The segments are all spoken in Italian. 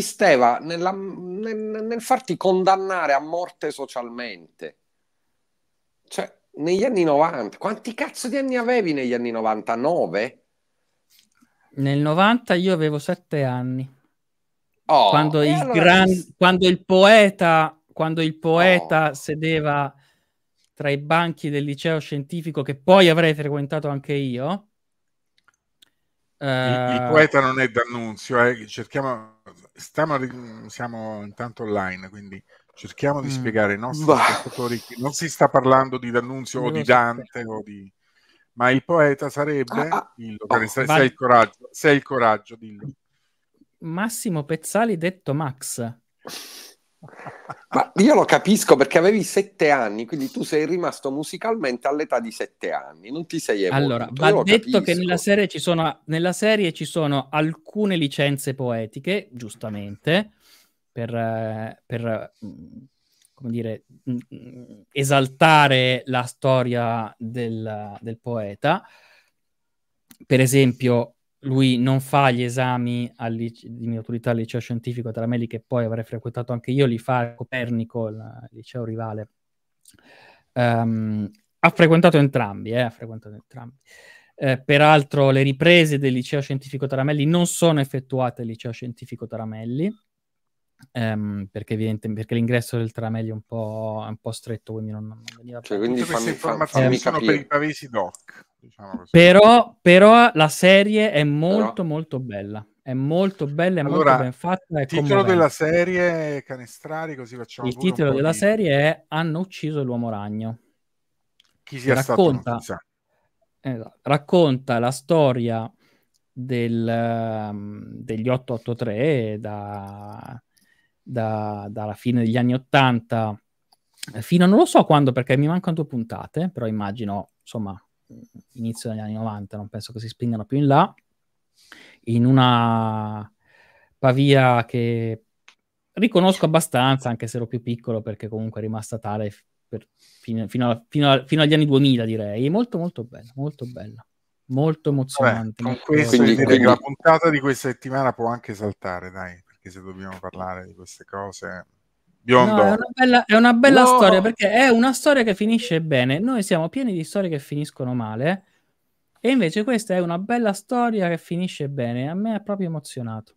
consisteva nella, nel, nel, farti condannare a morte socialmente. Cioè, negli anni 90, quanti cazzo di anni avevi negli anni 99? Nel 90 io avevo 7 anni. Oh, quando, il allora... gran, quando, il poeta, quando il poeta oh. sedeva tra i banchi del liceo scientifico che poi avrei frequentato anche io. Il, uh... il eh, poeta non è D'Annunzio, eh? cerchiamo stiamo, siamo intanto online, quindi cerchiamo di mm. spiegare ai nostri bah. ascoltatori che non si sta parlando di D'Annunzio o di Dante o di... Ma il poeta sarebbe... Ah, ah. oh, se, vai. il coraggio, se hai il coraggio, dillo. Massimo Pezzali detto Max. Ma io lo capisco perché avevi sette anni, quindi tu sei rimasto musicalmente all'età di sette anni, non ti sei evoluto. Allora, va detto capisco. che nella serie, sono, nella serie, ci sono, alcune licenze poetiche, giustamente, per, eh, per mm, dire, mm, mm, esaltare la storia del, del poeta. Per esempio, lui non fa gli esami di maturità al liceo scientifico Taramelli, che poi avrei frequentato anche io, li fa a Copernico, il liceo rivale. Um, ha frequentato entrambi, eh, ha frequentato entrambi. Eh, peraltro le riprese del liceo scientifico Taramelli non sono effettuate al liceo scientifico Taramelli, ehm, perché, perché l'ingresso del Taramelli è un po', un po' stretto, quindi non, non veniva... Cioè, quindi fammi, fammi, fammi, fammi sono per i pavesi doc. Diciamo però, però, la serie è molto però... molto bella. È molto bella, è allora, molto ben fatta. Il titolo della serie è Canestrari, così facciamo. Il titolo della di... serie è Hanno ucciso l'uomo ragno. Chi sia racconta, stato eh, racconta la storia del, ehm, degli 883 da, da, dalla fine degli anni 80 eh, fino a non lo so quando perché mi mancano due puntate, però immagino insomma inizio degli anni 90, non penso che si spingano più in là, in una Pavia che riconosco abbastanza, anche se ero più piccolo, perché comunque è rimasta tale fino, fino, a, fino, a, fino, agli anni 2000, direi. Molto, molto bella, molto bella. Molto emozionante. Beh, con questo quindi, direi quindi... che la puntata di questa settimana può anche saltare, dai, perché se dobbiamo parlare di queste cose biondo. No, è una bella, è una bella no. storia perché è una storia che finisce bene. Noi siamo pieni di storie che finiscono male. E invece questa è una bella storia che finisce bene. A me ha proprio emozionato.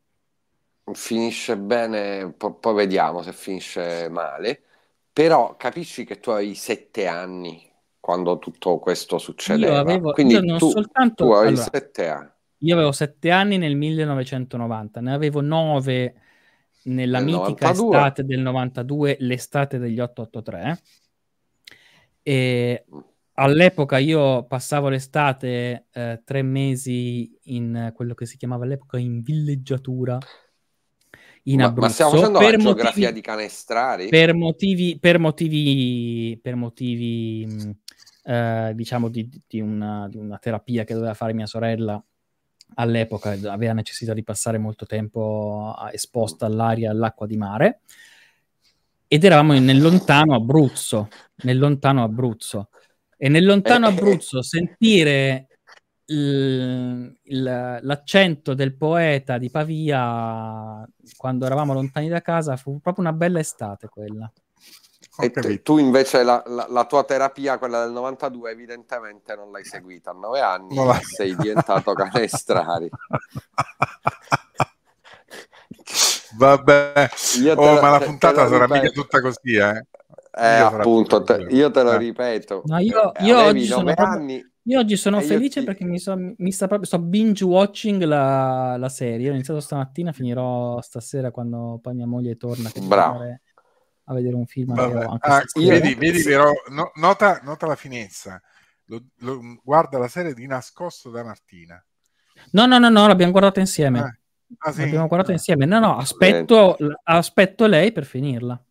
Finisce bene, po- poi vediamo se finisce male. Però capisci che tu hai sette anni quando tutto questo succedeva. Io avevo, Quindi io non tu, soltanto, tu avevi allora, sette anni. Io avevo sette anni nel 1990, ne avevo nove nella del mitica 92. estate del 92, l'estate degli 883. E all'epoca io passavo l'estate eh, tre mesi in eh, quello che si chiamava all'epoca in villeggiatura in ma, Abruzzo. Ma stiamo facendo per la geografia di Canestrari? Per motivi, per motivi, per motivi mm, eh, diciamo di, di, una, di una terapia che doveva fare mia sorella all'epoca aveva necessità di passare molto tempo ah, esposta all'aria e all'acqua di mare ed eravamo nel lontano Abruzzo, nel lontano Abruzzo. E nel lontano eh, eh, eh. Abruzzo sentire il, il, l'accento del poeta di Pavia quando eravamo lontani da casa fu proprio una bella estate quella e capito. tu invece la, la, la, tua terapia, quella del 92, evidentemente non l'hai eh. seguita a nove anni, no, sei diventato canestrari. Vabbè, oh, lo, ma la puntata sarà ripeto. mica tutta così, eh? Eh, io appunto, te, io te lo eh. ripeto. No, io, eh, io, oggi proprio, anni, io, oggi sono felice ti... perché mi, so, mi, sta proprio, sto binge watching la, la, serie. Ho iniziato stamattina, finirò stasera quando poi mia moglie torna. Bravo. Tornare, a vedere un film. Vabbè, ah, vedi, vedi, però, no, nota, nota, la finezza. Lo, lo, guarda la serie di Nascosto da Martina. No, no, no, no, l'abbiamo guardata insieme. Ah, ah, sì. L'abbiamo guardata ah. insieme. No, no, eh. aspetto, aspetto lei per finirla.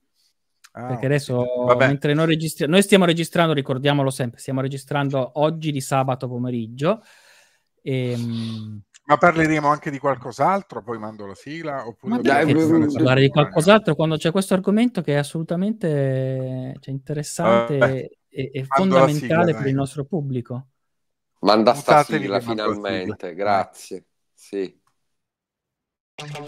Ah, perché adesso vabbè. mentre noi registriamo, noi stiamo registrando, ricordiamolo sempre, stiamo registrando oggi di sabato pomeriggio. E, ehm, mh, ma parleremo anche di qualcos'altro, poi mando la sigla. Oppure Dai, mm, mm, parlare di qualcos'altro quando c'è questo argomento che è assolutamente cioè, interessante eh, e, e fondamentale sigla, per il nostro pubblico. Manda sta sigla finalmente, sigla. grazie. Sì. Piede!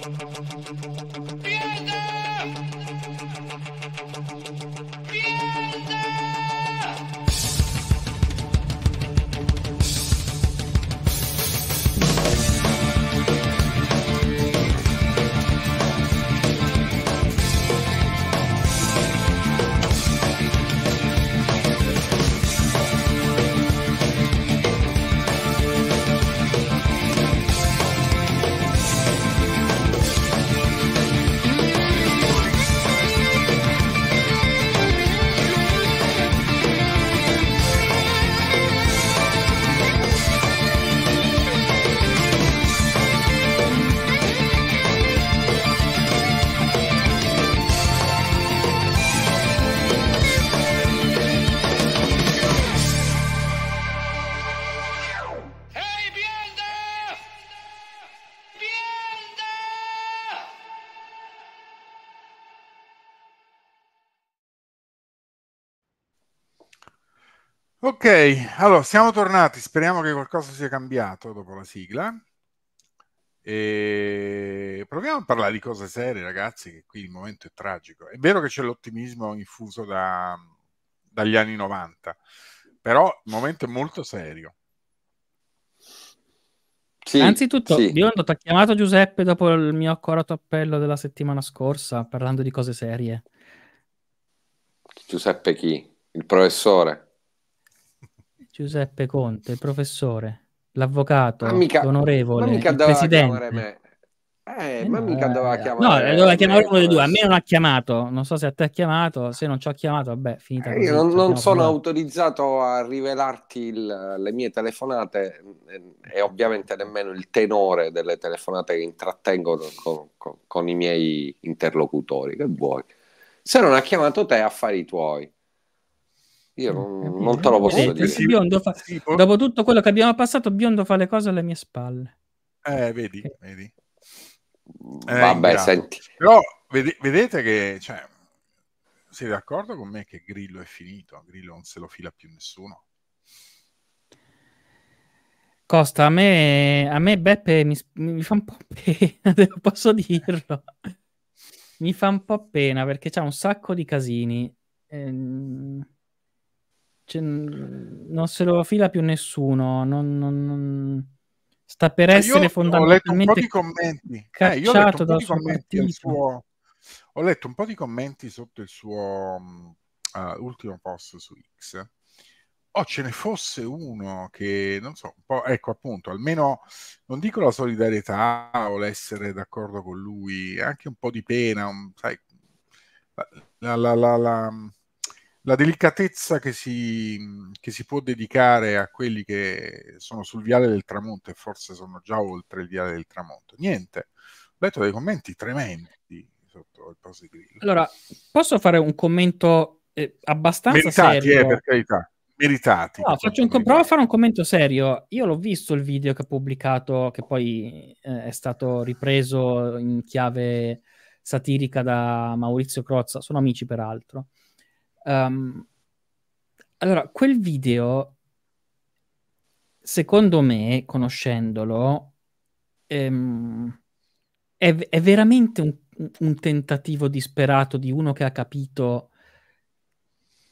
Ok, allora siamo tornati, speriamo che qualcosa sia cambiato dopo la sigla. E proviamo a parlare di cose serie, ragazzi, che qui il momento è tragico. È vero che c'è l'ottimismo infuso da, dagli anni 90, però il momento è molto serio. Sì, Anzitutto, sì. Biondo, ti ha chiamato Giuseppe dopo il mio accorato appello della settimana scorsa, parlando di cose serie. Giuseppe chi? Il professore? Giuseppe Conte, il professore, l'avvocato, mica, l'onorevole, mica il presidente. Eh, eh, ma no, mica doveva chiamare. No, doveva chiamare uno dei due. A me non ha chiamato. Non so se a te ha chiamato. Se non ci ha chiamato, vabbè, finita. Eh, così, io non, non sono parlato. autorizzato a rivelarti il, le mie telefonate e, eh, e, ovviamente nemmeno il tenore delle telefonate che intrattengo con, con, con i miei interlocutori. Che vuoi? Se non ha chiamato te, affari tuoi. Io eh, non, non te lo posso eh, dire. Sì, fa... Boh. Dopo tutto quello che abbiamo passato, Biondo fa le cose alle mie spalle. Eh, vedi, vedi. Eh, Vabbè, senti. Però vede, vedete che cioè, siete d'accordo con me che Grillo è finito? Grillo non se lo fila più nessuno. Costa, a me, a me Beppe mi, mi, fa un po' pena, posso dirlo. Mi fa un po' pena perché c'è un sacco di casini. Ehm cioè, non se lo fila più nessuno. Non, non, non... Sta per ah, essere fondamentalmente. Eh, cacciato dal suo partito. Ho letto un po' di commenti sotto il suo uh, ultimo post su X. O oh, ce ne fosse uno che, non so, un po', ecco appunto, almeno non dico la solidarietà o l'essere d'accordo con lui, anche un po' di pena, un, sai, la, la, la, la mm, la delicatezza che si, che si, può dedicare a quelli che sono sul viale del tramonto e forse sono già oltre il viale del tramonto. Niente, ho letto dei commenti tremendi sotto il post di Grillo. Allora, posso fare un commento eh, abbastanza meritati, eh, serio? Eh, per carità, meritati. No, faccio un, provo a fare un commento serio. Io l'ho visto il video che ha pubblicato, che poi eh, è stato ripreso in chiave satirica da Maurizio Crozza, sono amici peraltro. Um, allora, quel video, secondo me, conoscendolo, ehm, è, è, veramente un, un, tentativo disperato di uno che ha capito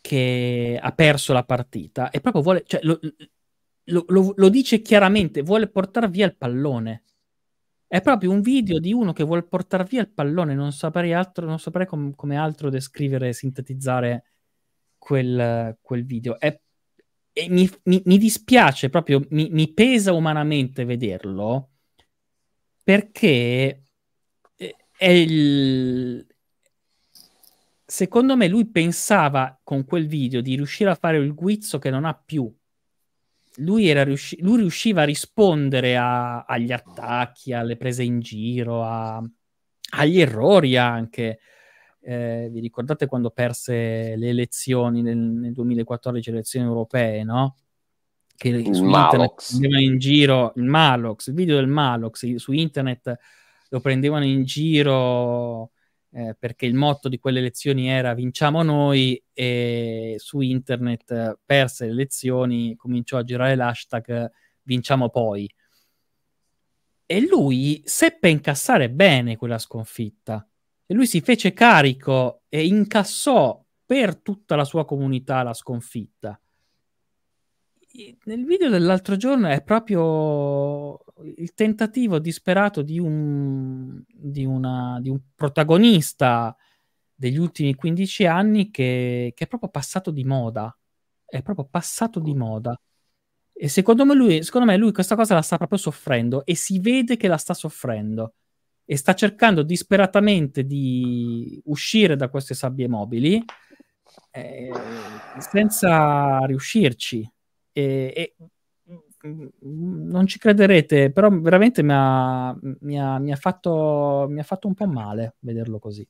che ha perso la partita e proprio vuole, cioè, lo, lo, lo, lo dice chiaramente, vuole portare via il pallone. È proprio un video di uno che vuole portare via il pallone, non saprei, altro, non saprei com, come altro descrivere e sintetizzare quel, quel video. È, e mi, mi, mi, dispiace proprio, mi, mi pesa umanamente vederlo perché eh, è il, secondo me lui pensava con quel video di riuscire a fare il guizzo che non ha più. Lui, riusci- lui riusciva a rispondere a- agli attacchi, alle prese in giro, a- agli errori anche eh, vi ricordate quando perse le elezioni nel, nel 2014, le elezioni europee, no? Che su Malox. internet prendevano in giro il Malox, il video del Malox su internet lo prendevano in giro eh, perché il motto di quelle elezioni era vinciamo noi e su internet eh, perse le elezioni, cominciò a girare l'hashtag vinciamo poi. E lui seppe incassare bene quella sconfitta e lui si fece carico e incassò per tutta la sua comunità la sconfitta. nel video dell'altro giorno è proprio il tentativo disperato di un, di una, di un protagonista degli ultimi 15 anni che, che, è proprio passato di moda. È proprio passato di moda. E secondo me, lui, secondo me lui questa cosa la sta proprio soffrendo e si vede che la sta soffrendo e sta cercando disperatamente di uscire da queste sabbie mobili eh, senza riuscirci. E, e, mm, non ci crederete, però veramente mi ha, mi ha, mi ha, fatto, mi ha fatto, un po' male vederlo così.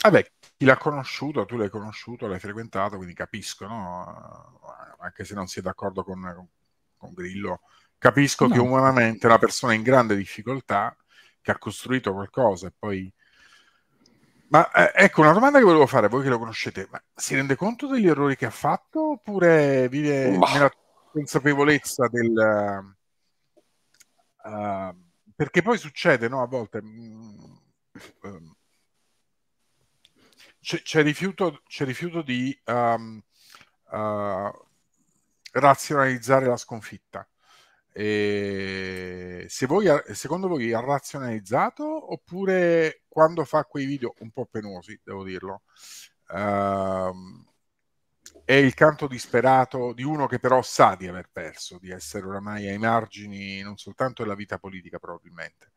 Vabbè, chi l'ha conosciuto, tu l'hai conosciuto, l'hai frequentato, quindi capisco, no? Eh, anche se non si è d'accordo con, con Grillo, capisco no. che umanamente una persona in grande difficoltà che ha costruito qualcosa e poi... Ma eh, ecco una domanda che volevo fare, voi che lo conoscete, ma si rende conto degli errori che ha fatto oppure vive bah. nella consapevolezza del... Uh, perché poi succede, no? A volte... Mh, mm, ehm, c'è, c'è, rifiuto, c'è, rifiuto, di um, uh, razionalizzare la sconfitta. E ehm, se voi, secondo voi ha razionalizzato oppure quando fa quei video un po' penosi, devo dirlo, ehm, è il canto disperato di uno che però sa di aver perso, di essere oramai ai margini non soltanto della vita politica probabilmente?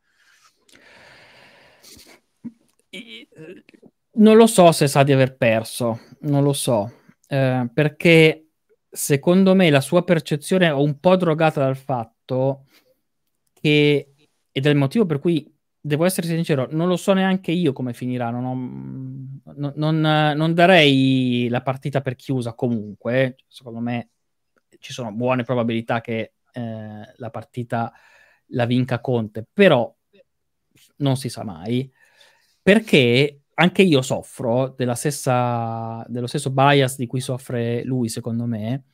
Non lo so se sa di aver perso, non lo so, eh, perché secondo me la sua percezione è un po' drogata dal fatto che, ed è il motivo per cui devo essere sincero, non lo so neanche io come finirà. Non, ho, non, non, non, darei la partita per chiusa comunque. Secondo me ci sono buone probabilità che eh, la partita la vinca Conte, però non si sa mai. Perché anche io soffro stessa, dello stesso bias di cui soffre lui, secondo me,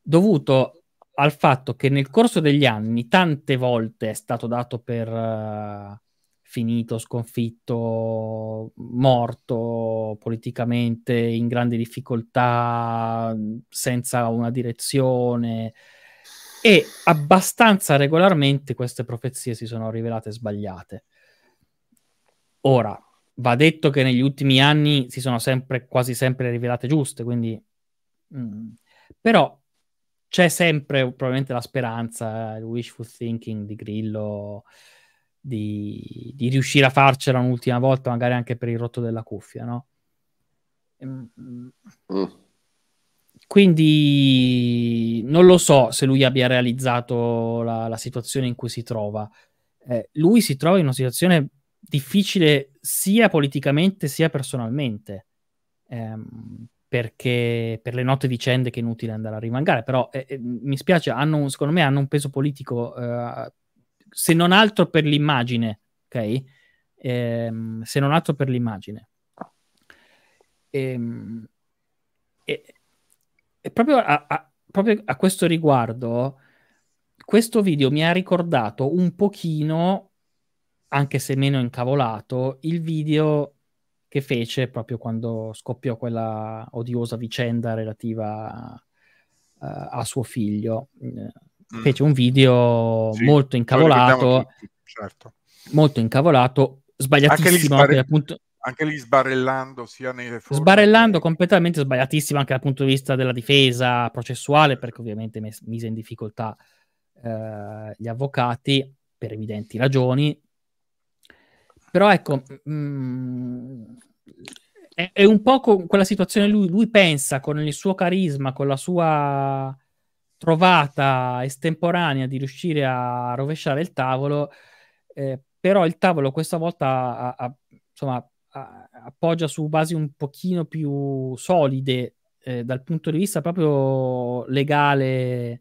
dovuto al fatto che nel corso degli anni tante volte è stato dato per uh, finito, sconfitto, morto politicamente, in grandi difficoltà, senza una direzione e abbastanza regolarmente queste profezie si sono rivelate sbagliate. Ora, va detto che negli ultimi anni si sono sempre, quasi sempre rivelate giuste, quindi... Mh. Mm. Però c'è sempre probabilmente la speranza, eh, il wishful thinking di Grillo, di, di riuscire a farcela un'ultima volta, magari anche per il rotto della cuffia, no? Ehm, mm. mm. Quindi non lo so se lui abbia realizzato la, la situazione in cui si trova. Eh, lui si trova in una situazione difficile sia politicamente sia personalmente, ehm, perché per le note vicende che è inutile andare a rimangare, però eh, eh mi spiace, hanno, secondo me hanno un peso politico, eh, se non altro per l'immagine, ok? Ehm, se non altro per l'immagine. E, ehm, e, e proprio, a, a, proprio a questo riguardo, questo video mi ha ricordato un pochino anche se meno incavolato, il video che fece proprio quando scoppiò quella odiosa vicenda relativa uh, a suo figlio. Mm. Fece un video sì, molto incavolato, tutti, certo. molto incavolato, sbagliatissimo anche, dal punto... anche lì sbarellando sia nei sbarellando che... completamente sbagliatissimo anche dal punto di vista della difesa processuale perché ovviamente mes- mise in difficoltà uh, gli avvocati per evidenti ragioni però ecco, mh, mm, è, è, un po' quella situazione lui, lui pensa con il suo carisma, con la sua trovata estemporanea di riuscire a rovesciare il tavolo, eh, però il tavolo questa volta ha, ha, insomma, ha, appoggia su basi un pochino più solide eh, dal punto di vista proprio legale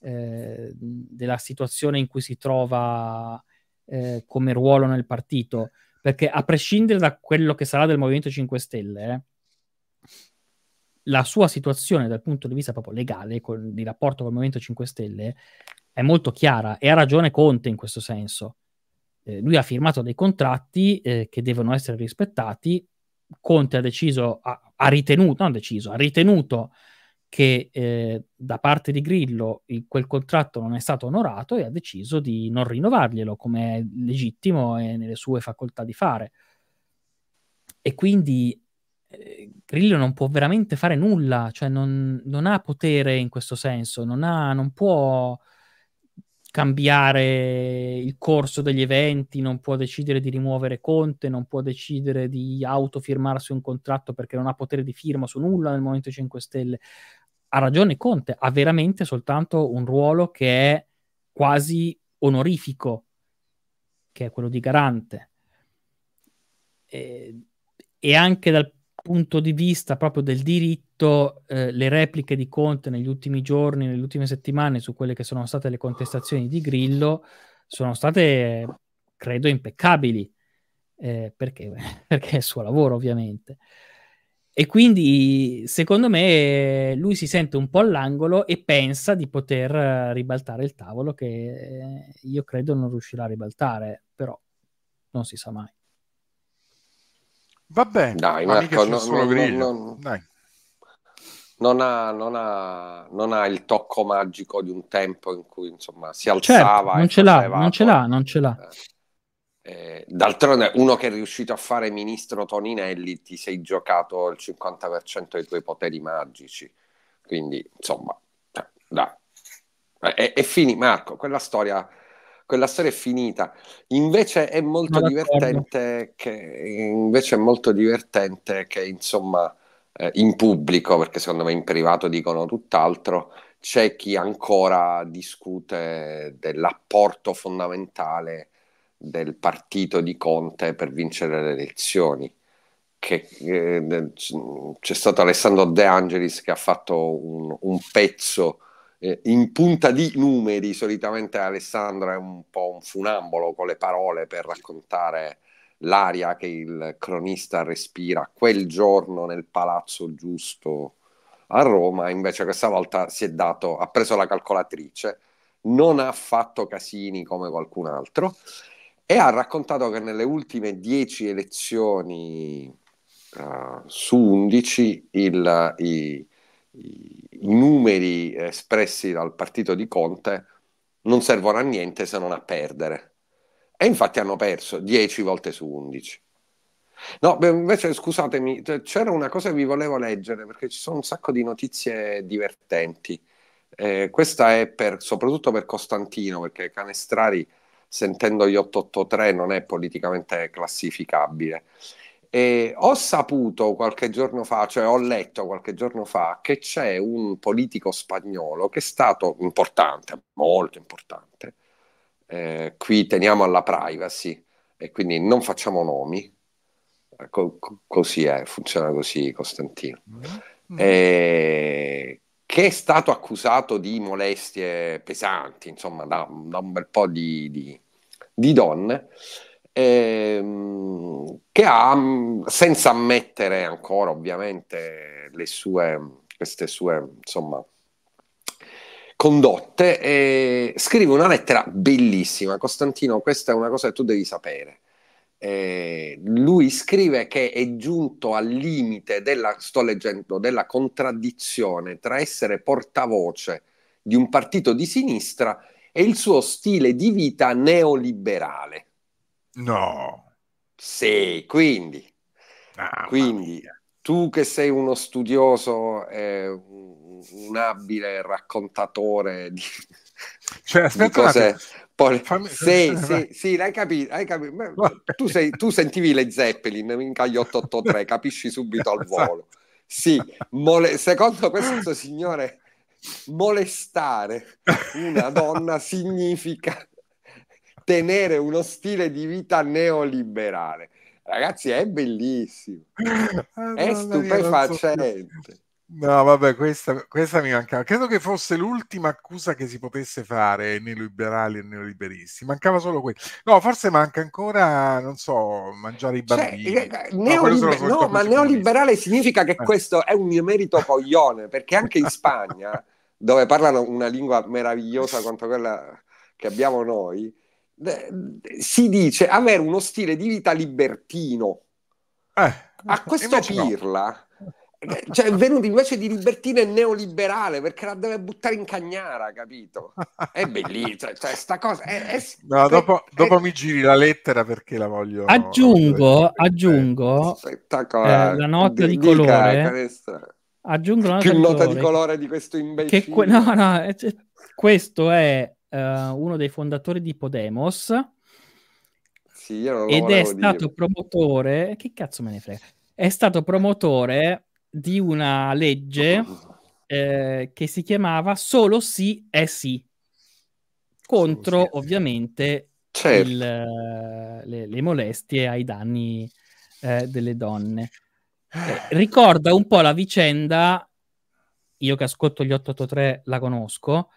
eh, della situazione in cui si trova eh, come ruolo nel partito, perché a prescindere da quello che sarà del Movimento 5 Stelle, eh, la sua situazione dal punto di vista proprio legale, con, di rapporto col Movimento 5 Stelle, è molto chiara e ha ragione Conte in questo senso. Eh, lui ha firmato dei contratti eh, che devono essere rispettati, Conte ha deciso, ha, ha ritenuto, non ha deciso, ha ritenuto che eh, da parte di Grillo quel contratto non è stato onorato e ha deciso di non rinnovarglielo come è legittimo e nelle sue facoltà di fare. E quindi eh, Grillo non può veramente fare nulla, cioè non, non ha potere in questo senso, non, ha, non può cambiare il corso degli eventi, non può decidere di rimuovere Conte, non può decidere di autofirmarsi un contratto perché non ha potere di firma su nulla nel Movimento 5 Stelle ha ragione Conte, ha veramente soltanto un ruolo che è quasi onorifico, che è quello di garante. E, e anche dal punto di vista proprio del diritto, eh, le repliche di Conte negli ultimi giorni, nelle ultime settimane su quelle che sono state le contestazioni di Grillo sono state, credo, impeccabili, eh, perché, perché è il suo lavoro ovviamente. E quindi secondo me lui si sente un po' all'angolo e pensa di poter eh, ribaltare il tavolo che eh, io credo non riuscirà a ribaltare, però non si sa mai. Vabbè, dai, Marco, non, Non, non, dai. Non ha, non, ha, non ha, il tocco magico di un tempo in cui insomma si certo, alzava. Certo, non, ce l'ha, non ce l'ha, non ce l'ha, eh, d'altronde, uno che è riuscito a fare ministro Toninelli, ti sei giocato il 50% dei tuoi poteri magici. Quindi, insomma, cioè, dai. E, eh, e fini, Marco, quella storia, quella storia, è finita. Invece è molto divertente che, invece è molto divertente che, insomma, eh, in pubblico, perché secondo me in privato dicono tutt'altro, c'è chi ancora discute dell'apporto fondamentale del partito di Conte per vincere le elezioni. Che, eh, eh c'è stato Alessandro De Angelis che ha fatto un, un pezzo eh, in punta di numeri. Solitamente Alessandro è un po' un funambolo con le parole per raccontare l'aria che il cronista respira quel giorno nel palazzo giusto a Roma. Invece, questa volta si è dato, ha preso la calcolatrice, non ha fatto casini come qualcun altro e ha raccontato che nelle ultime 10 elezioni uh, su 11 il, i, i, numeri espressi dal partito di Conte non servono a niente se non a perdere. E infatti hanno perso 10 volte su 11. No, beh, invece scusatemi, c'era una cosa che vi volevo leggere perché ci sono un sacco di notizie divertenti. Eh, questa è per, soprattutto per Costantino perché Canestrari sentendo gli 883 non è politicamente classificabile. E ho saputo qualche giorno fa, cioè ho letto qualche giorno fa, che c'è un politico spagnolo che è stato importante, molto importante. Eh, qui teniamo alla privacy e quindi non facciamo nomi. Eh, co- così è, funziona così, Costantino. Mm-hmm. Eh, che è stato accusato di molestie pesanti, insomma, da, da un bel po' di, di di donne, ehm, che ha, mm, senza ammettere ancora ovviamente le sue, queste sue, insomma, condotte, eh, scrive una lettera bellissima. Costantino, questa è una cosa che tu devi sapere. Eh, lui scrive che è giunto al limite della, sto leggendo, della contraddizione tra essere portavoce di un partito di sinistra e il suo stile di vita neoliberale. No. Sì, quindi, ah, quindi tu che sei uno studioso, eh, un, abile raccontatore di, cioè, aspetta di cose... Poi, Fammi... sì, sì, sì, l'hai capito. Hai capito. Tu, sei, tu, sentivi le Zeppelin, minchia gli 883, capisci subito al esatto. volo. Sì, mole... secondo questo signore molestare una donna significa tenere uno stile di vita neoliberale. Ragazzi, è bellissimo, ah, è stupefacente. No, vabbè, questa, questa, mi mancava. Credo che fosse l'ultima accusa che si potesse fare ai neoliberali e ai neoliberisti. Mancava solo quello. No, forse manca ancora, non so, mangiare i cioè, bambini. Cioè, eh, neoliber- no, eh, no ma neoliberale significa che questo è un mio merito coglione, perché anche in Spagna dove parlano una lingua meravigliosa quanto quella che abbiamo noi, si dice avere uno stile di vita libertino. Eh, a questo Pirla, no. cioè, è venuto invece di libertino e neoliberale perché la deve buttare in cagnara, capito? È bellissima, cioè, cioè, sta cosa. È, è, no, dopo, è, dopo mi giri la lettera perché la voglio. Aggiungo, aggiungo eh, la nota di, di colore. Dica, Aggiungo una più nota di colore di questo imbecille. Che que- no, no, eh, è, questo è uh, uno dei fondatori di Podemos. Sì, ed è stato dire. promotore. Che cazzo me ne frega? È stato promotore di una legge eh, che si chiamava Solo sì è sì, contro sì, ovviamente certo. il, eh, le, le, molestie ai danni eh, delle donne. Eh, ricorda un po' la vicenda, io che ascolto gli 883 la conosco,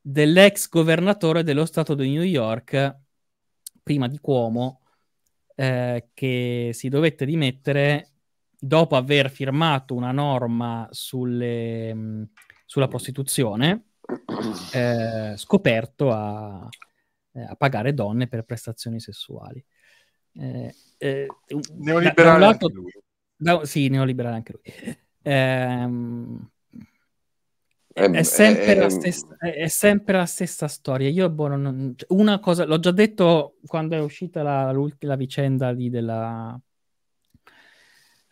dell'ex governatore dello Stato di New York, prima di Cuomo, eh, che si dovette dimettere dopo aver firmato una norma sulle, mm, sulla prostituzione, eh, scoperto a, eh, a, pagare donne per prestazioni sessuali. Eh, eh, Neoliberale da, da, un lato, da, sì, neoliberale anche lui. Ehm, è, ehm, ehm, è, sempre è, stessa, è, sempre la stessa, storia. Io, boh, non, cioè, una cosa, l'ho già detto quando è uscita la, l'ultima vicenda lì della,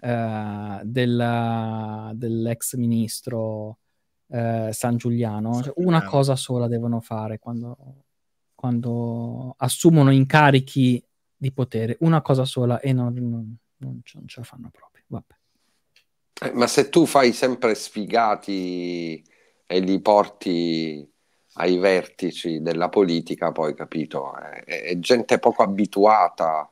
uh, della dell'ex ministro uh, San Giuliano. cioè, una cosa sola devono fare quando, quando, assumono incarichi di potere, una cosa sola e non, non, non ce la fanno proprio. Eh, ma se tu fai sempre sfigati e li porti ai vertici della politica, poi capito, è, eh, è gente poco abituata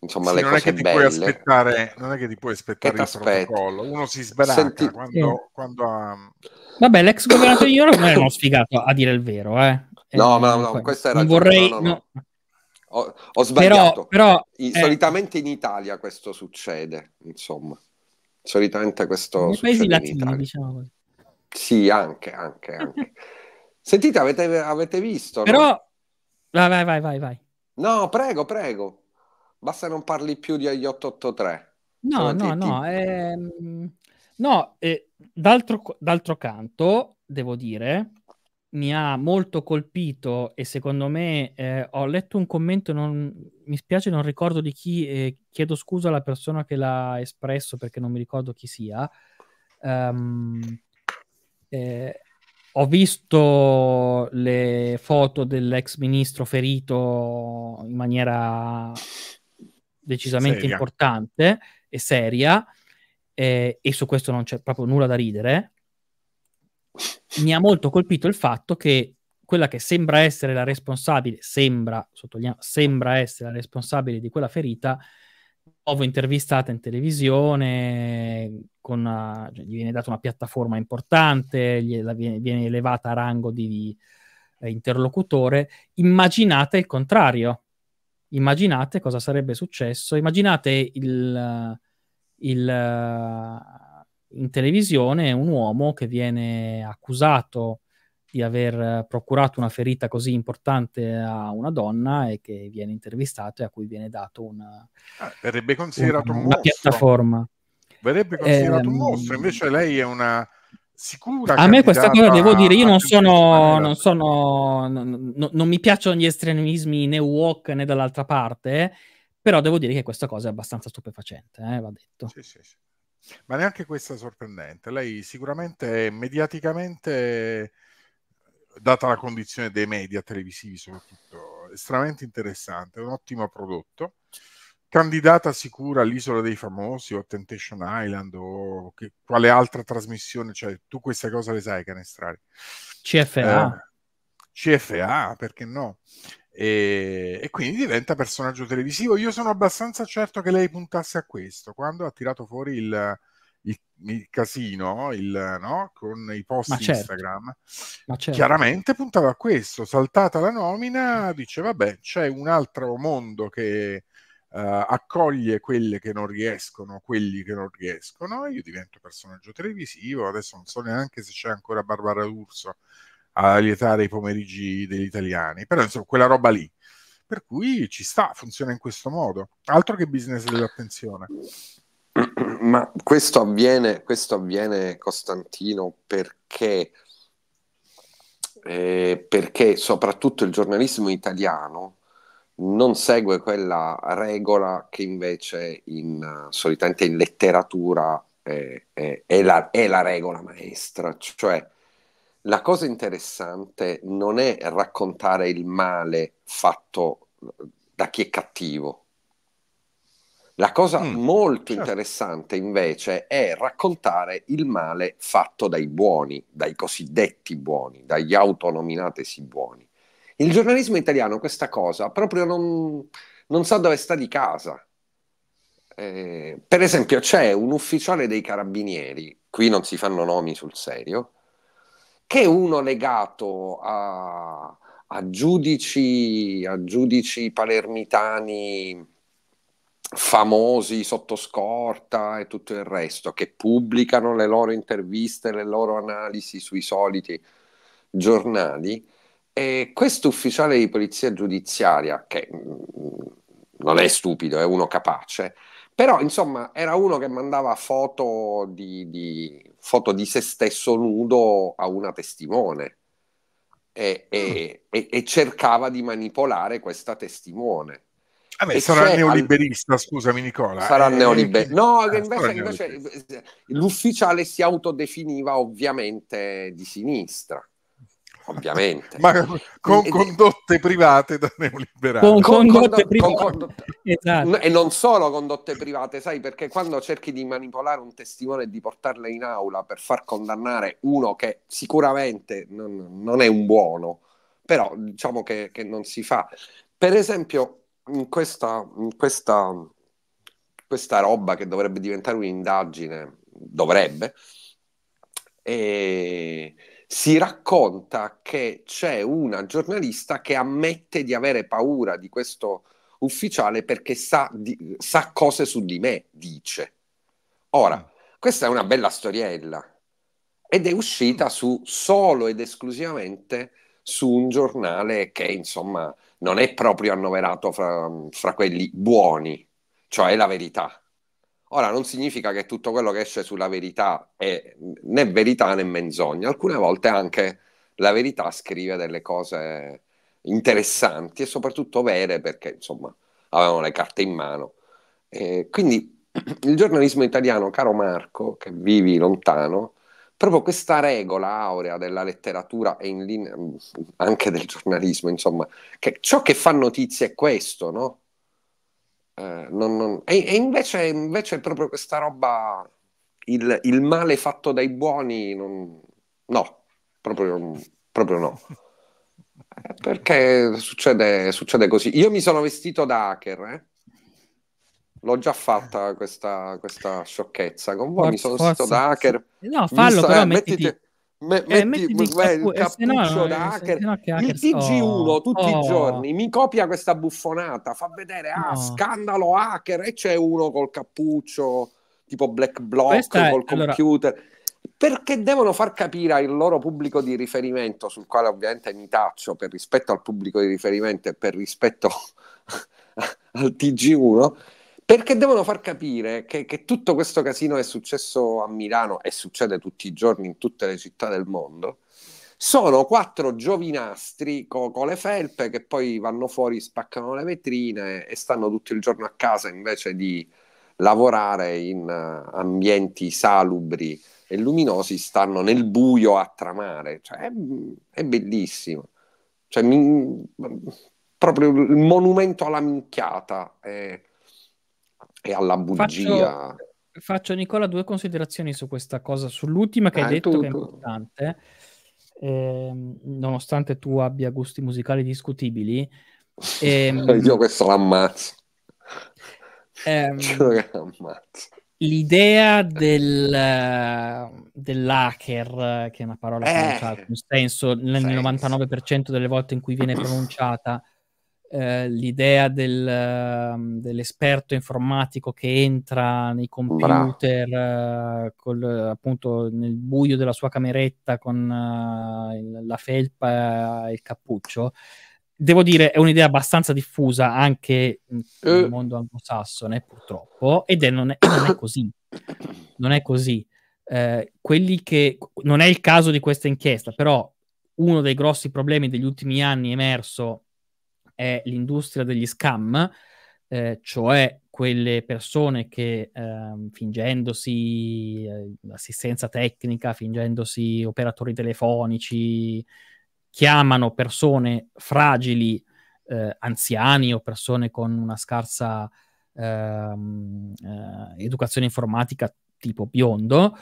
insomma sì, le non è che ti belle. Puoi aspettare, non è che ti puoi aspettare il protocollo, uno si sbranca Senti... quando, sì. quando ha... Vabbè, l'ex governatore di New non è uno sfigato, a dire il vero, eh. No, eh, no, no, questo era... Non vorrei... No, no. No ho, ho sbagliato. Però, però eh. Solitamente eh, in Italia questo succede, insomma. Solitamente questo nei paesi latini, diciamo. così. Sì, anche, anche, anche. Sentite, avete, avete visto? Però... No? Vai, vai, vai, vai. No, prego, prego. Basta non parli più di 883. No, no, no. Ehm... No, eh, d'altro, d'altro canto, devo dire, mi ha molto colpito e secondo me eh, ho letto un commento, non, mi spiace non ricordo di chi, eh, chiedo scusa alla persona che l'ha espresso perché non mi ricordo chi sia. Um, eh, ho visto le foto dell'ex ministro ferito in maniera decisamente seria. importante e seria eh, e su questo non c'è proprio nulla da ridere mi ha molto colpito il fatto che quella che sembra essere la responsabile, sembra, sottolineo, sembra essere la responsabile di quella ferita, nuovo intervistata in televisione, una, cioè, gli viene data una piattaforma importante, viene, viene, elevata a rango di eh, interlocutore. Immaginate il contrario, immaginate cosa sarebbe successo, immaginate il, il in televisione un uomo che viene accusato di aver procurato una ferita così importante a una donna e che viene intervistato e a cui viene dato una, ah, verrebbe considerato un, un una piattaforma. Verrebbe considerato eh, un mostro, ehm, invece lei è una sicura. A me questa cosa devo dire, io non sono, non sono, non, non mi piacciono gli estremismi né walk né dall'altra parte, però devo dire che questa cosa è abbastanza stupefacente, eh, va detto. Sì, sì, sì. Ma neanche questa è sorprendente. Lei sicuramente è mediaticamente, data la condizione dei media televisivi soprattutto, estremamente interessante, un ottimo prodotto. Candidata sicura all'Isola dei Famosi o Temptation Island o che, quale altra trasmissione, cioè tu queste cose le sai, Canestrari. CFA. Eh, CFA, perché no? E, e, quindi diventa personaggio televisivo. Io sono abbastanza certo che lei puntasse a questo quando ha tirato fuori il, il, il casino il, no? con i post Ma certo. Instagram. Ma certo. Chiaramente puntava a questo. Saltata la nomina, dice: Vabbè, c'è un altro mondo che. Uh, accoglie quelle che non riescono, quelli che non riescono, io divento personaggio televisivo, adesso non so neanche se c'è ancora Barbara D'Urso a lietare i pomeriggi degli italiani, però insomma quella roba lì. Per cui ci sta, funziona in questo modo. Altro che business dell'attenzione. Ma questo avviene, questo avviene Costantino, perché, eh, perché soprattutto il giornalismo italiano non segue quella regola che invece in, solitamente in letteratura è, eh, è, eh, è, la, è la regola maestra, cioè la cosa interessante non è raccontare il male fatto eh, da chi è cattivo. La cosa mm, molto certo. interessante invece è raccontare il male fatto dai buoni, dai cosiddetti buoni, dagli autonominatesi buoni. Il giornalismo italiano questa cosa proprio non, non sa dove sta di casa. Eh, per esempio c'è un ufficiale dei carabinieri, qui non si fanno nomi sul serio, che è uno legato a, a, giudici, a giudici palermitani famosi sotto scorta e tutto il resto, che pubblicano le loro interviste, le loro analisi sui soliti giornali. E questo ufficiale di polizia giudiziaria, che mm, non è stupido, è uno capace, però insomma era uno che mandava foto di, di foto di se stesso nudo a una testimone e, e, mm. e, e cercava di manipolare questa testimone. Ah beh, sarà neoliberista, al... scusami Nicola. Sarà eh, eh, eh neoliberista. No, ah, eh, invece, invece l'ufficiale si autodefiniva ovviamente di sinistra ovviamente. Ma con condotte private da neoliberale. Con, condotte private. Con condotte... Esatto. E non solo condotte private, sai, perché quando cerchi di manipolare un testimone e di portarla in aula per far condannare uno che sicuramente non, non è un buono, però diciamo che, che, non si fa. Per esempio, in questa, in questa, questa roba che dovrebbe diventare un'indagine, dovrebbe, e si racconta che c'è una giornalista che ammette di avere paura di questo ufficiale perché sa, di, sa cose su di me, dice. Ora, mm. questa è una bella storiella ed è uscita mm. su, solo ed esclusivamente su un giornale che insomma non è proprio annoverato fra, fra quelli buoni, cioè la verità. Ora, non significa che tutto quello che esce sulla verità è né verità né menzogna. Alcune volte anche la verità scrive delle cose interessanti e soprattutto vere perché, insomma, avevano le carte in mano. Eh, quindi il giornalismo italiano, caro Marco, che vivi lontano, proprio questa regola aurea della letteratura e in linea anche del giornalismo, insomma, che ciò che fa notizia è questo, no? Eh, non, non... E, e, invece, invece proprio questa roba, il, il male fatto dai buoni, non... no, proprio, proprio no. Eh, perché succede, succede, così. Io mi sono vestito da hacker, eh? l'ho già fatta questa, questa, sciocchezza con voi. Forza, mi sono forza, vestito da hacker. No, fallo, mi sta, però eh, mettiti, mettiti, Me, eh, metti, metti eh, il cappuccio da hacker. No, hacker. Il TG1 oh, tutti oh. i giorni mi copia questa buffonata, fa vedere, ah, no. scandalo hacker, e c'è uno col cappuccio, tipo Black Block, questa col è, computer. Allora... Perché devono far capire al loro pubblico di riferimento, sul quale ovviamente mi taccio per rispetto al pubblico di riferimento e per rispetto al TG1, perché devono far capire che, che, tutto questo casino è successo a Milano e succede tutti i giorni in tutte le città del mondo. Sono quattro giovinastri co- con le felpe che poi vanno fuori, spaccano le vetrine e stanno tutto il giorno a casa invece di lavorare in uh, ambienti salubri e luminosi, stanno nel buio a tramare. Cioè, è, è, bellissimo. Cioè, mi, proprio il monumento alla minchiata. È, e alla bugia. Faccio, faccio, Nicola due considerazioni su questa cosa, sull'ultima che ah, hai eh, detto tu, che è importante. Eh, nonostante tu abbia gusti musicali discutibili, ehm, io questo l'ammazzo. Ehm, L'idea del, dell'hacker, che è una parola eh, pronunciata, nel senso nel senso. 99% delle volte in cui viene pronunciata, eh, l'idea del, ehm, dell'esperto informatico che entra nei computer eh, col, appunto nel buio della sua cameretta con eh, la felpa e il cappuccio devo dire, è un'idea abbastanza diffusa anche nel mondo anglosassone, purtroppo, ed è, non, è, non, è, così. Non è così. Eh, che, non è il caso di questa inchiesta, però uno dei grossi problemi degli ultimi anni emerso è l'industria degli scam, eh, cioè quelle persone che eh, fingendosi eh, assistenza tecnica, fingendosi operatori telefonici, chiamano persone fragili, eh, anziani o persone con una scarsa ehm, eh, educazione informatica tipo biondo,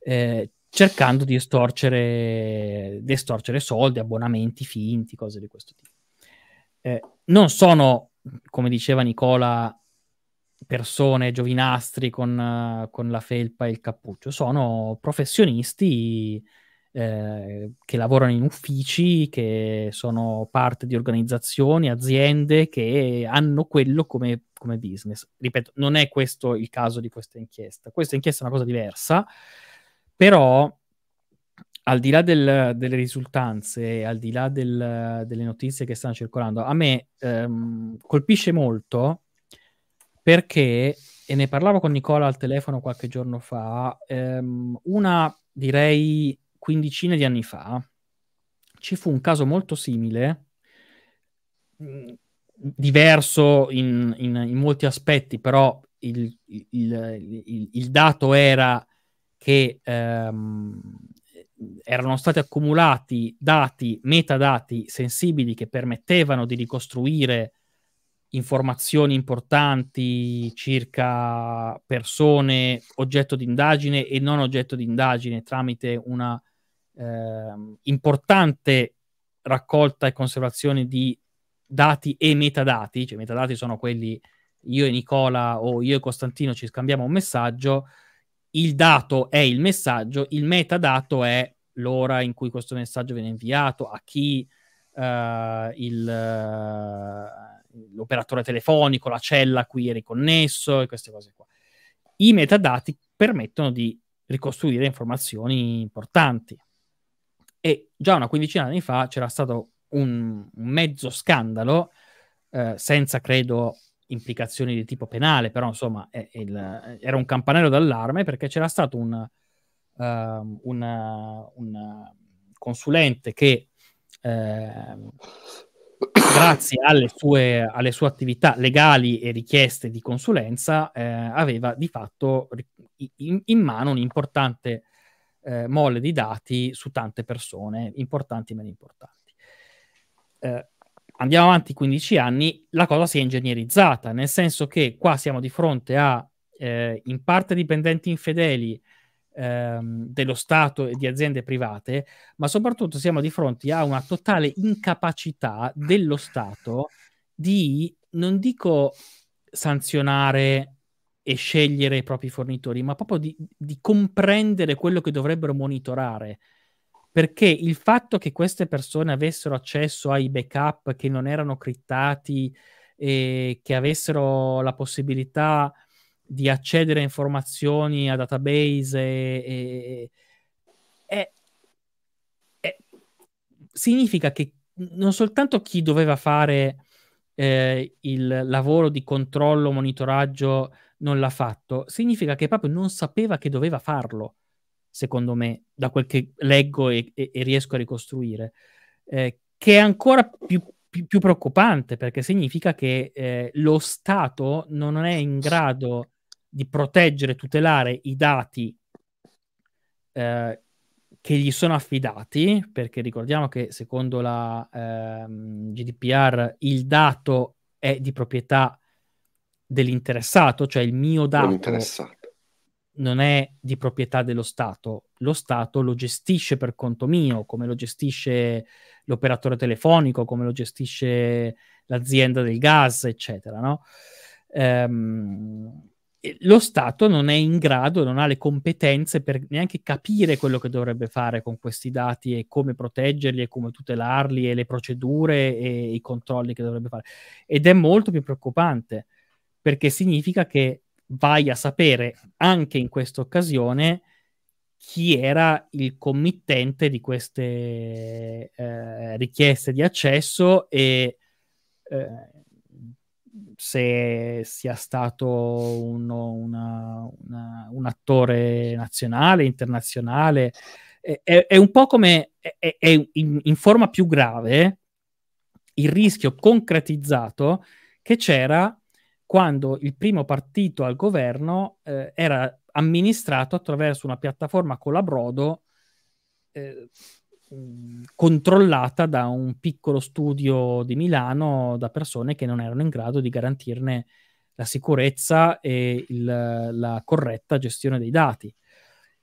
eh, cercando di estorcere, di estorcere soldi, abbonamenti finti, cose di questo tipo eh, non sono, come diceva Nicola, persone giovinastri con, eh, con, la felpa e il cappuccio, sono professionisti eh, che lavorano in uffici, che sono parte di organizzazioni, aziende che hanno quello come, come business. Ripeto, non è questo il caso di questa inchiesta. Questa inchiesta è una cosa diversa, però al di là del, delle risultanze, al di là del, delle notizie che stanno circolando, a me ehm, colpisce molto perché, e ne parlavo con Nicola al telefono qualche giorno fa, ehm, una direi quindicina di anni fa, ci fu un caso molto simile, mh, mm, diverso in, in, in, molti aspetti, però il, il, il, il dato era che ehm, erano stati accumulati dati, metadati sensibili che permettevano di ricostruire informazioni importanti circa persone, oggetto di indagine e non oggetto di indagine tramite una eh, importante raccolta e conservazione di dati e metadati, cioè metadati sono quelli io e Nicola o io e Costantino ci scambiamo un messaggio, il dato è il messaggio, il metadato è l'ora in cui questo messaggio viene inviato, a chi uh, il, uh, l'operatore telefonico, la cella a cui è riconnesso e queste cose qua. I metadati permettono di ricostruire informazioni importanti. E già una quindicina di anni fa c'era stato un mezzo scandalo, eh, senza credo implicazioni di tipo penale, però insomma è, è il, era un campanello d'allarme perché c'era stato un, uh, un, un consulente che eh, grazie alle sue, alle sue, attività legali e richieste di consulenza eh, aveva di fatto in, in mano un'importante eh, molle di dati su tante persone, importanti e meno importanti. Eh, andiamo avanti 15 anni, la cosa si è ingegnerizzata, nel senso che qua siamo di fronte a eh, in parte dipendenti infedeli ehm, dello Stato e di aziende private, ma soprattutto siamo di fronte a una totale incapacità dello Stato di, non dico sanzionare e scegliere i propri fornitori, ma proprio di, di comprendere quello che dovrebbero monitorare perché il fatto che queste persone avessero accesso ai backup che non erano criptati e che avessero la possibilità di accedere a informazioni, a database, e, e, e, significa che non soltanto chi doveva fare eh, il lavoro di controllo, monitoraggio, non l'ha fatto, significa che proprio non sapeva che doveva farlo secondo me, da quel che leggo e, e, e riesco a ricostruire, eh, che è ancora più, più, più, preoccupante perché significa che eh, lo Stato non è in grado di proteggere, tutelare i dati eh, che gli sono affidati, perché ricordiamo che secondo la ehm, GDPR il dato è di proprietà dell'interessato, cioè il mio dato non è di proprietà dello Stato, lo Stato lo gestisce per conto mio, come lo gestisce l'operatore telefonico, come lo gestisce l'azienda del gas, eccetera. No? Ehm, lo Stato non è in grado, non ha le competenze per neanche capire quello che dovrebbe fare con questi dati e come proteggerli e come tutelarli e le procedure e i controlli che dovrebbe fare. Ed è molto più preoccupante perché significa che vai a sapere anche in questa occasione chi era il committente di queste eh, richieste di accesso e eh, se sia stato uno, una, una, un attore nazionale, internazionale. È, è, è un po' come è, in, in, forma più grave il rischio concretizzato che c'era quando il primo partito al governo eh, era amministrato attraverso una piattaforma colabrodo eh, controllata da un piccolo studio di Milano da persone che non erano in grado di garantirne la sicurezza e il, la corretta gestione dei dati.